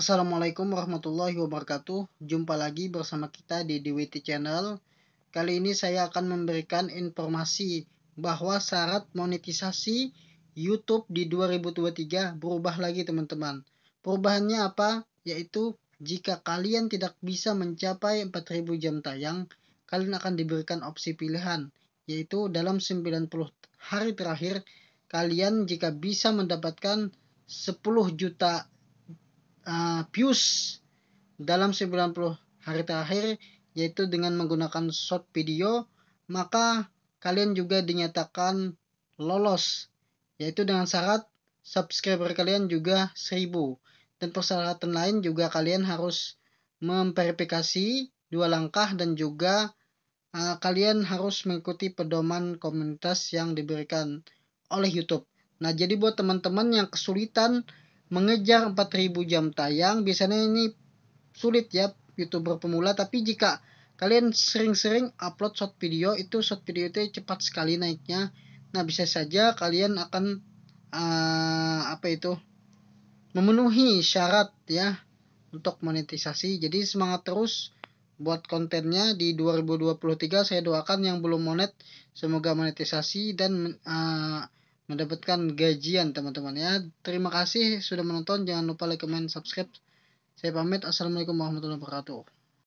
Assalamualaikum warahmatullahi wabarakatuh. Jumpa lagi bersama kita di DWT Channel. Kali ini saya akan memberikan informasi bahwa syarat monetisasi YouTube di 2023 berubah lagi teman-teman. Perubahannya apa? Yaitu jika kalian tidak bisa mencapai 4000 jam tayang, kalian akan diberikan opsi pilihan yaitu dalam 90 hari terakhir kalian jika bisa mendapatkan 10 juta uh, eh, views dalam 90 hari terakhir yaitu dengan menggunakan short video maka kalian juga dinyatakan lolos yaitu dengan syarat subscriber kalian juga 1000 dan persyaratan lain juga kalian harus memverifikasi dua langkah dan juga uh, kalian harus mengikuti pedoman komunitas yang diberikan oleh YouTube. Nah, jadi buat teman-teman yang kesulitan mengejar 4000 jam tayang biasanya ini sulit ya youtuber pemula tapi jika kalian sering-sering upload short video itu short video itu cepat sekali naiknya nah bisa saja kalian akan uh, apa itu memenuhi syarat ya untuk monetisasi jadi semangat terus buat kontennya di 2023 saya doakan yang belum monet semoga monetisasi dan uh, mendapatkan gajian teman-teman ya. Terima kasih sudah menonton. Jangan lupa like, comment, subscribe. Saya pamit. Assalamualaikum warahmatullahi wabarakatuh.